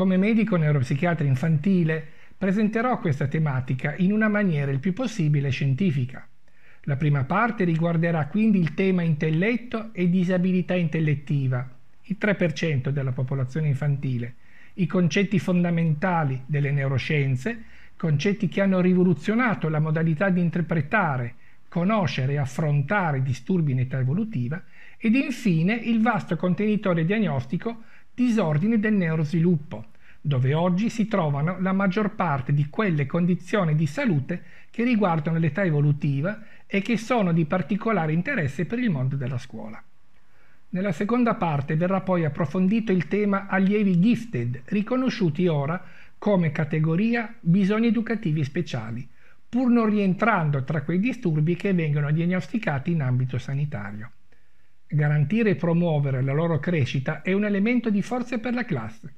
Come medico neuropsichiatra infantile presenterò questa tematica in una maniera il più possibile scientifica. La prima parte riguarderà quindi il tema intelletto e disabilità intellettiva, il 3% della popolazione infantile, i concetti fondamentali delle neuroscienze, concetti che hanno rivoluzionato la modalità di interpretare, conoscere e affrontare disturbi in età evolutiva ed infine il vasto contenitore diagnostico disordini del neurosviluppo, dove oggi si trovano la maggior parte di quelle condizioni di salute che riguardano l'età evolutiva e che sono di particolare interesse per il mondo della scuola. Nella seconda parte verrà poi approfondito il tema allievi gifted, riconosciuti ora come categoria bisogni educativi speciali, pur non rientrando tra quei disturbi che vengono diagnosticati in ambito sanitario. Garantire e promuovere la loro crescita è un elemento di forza per la classe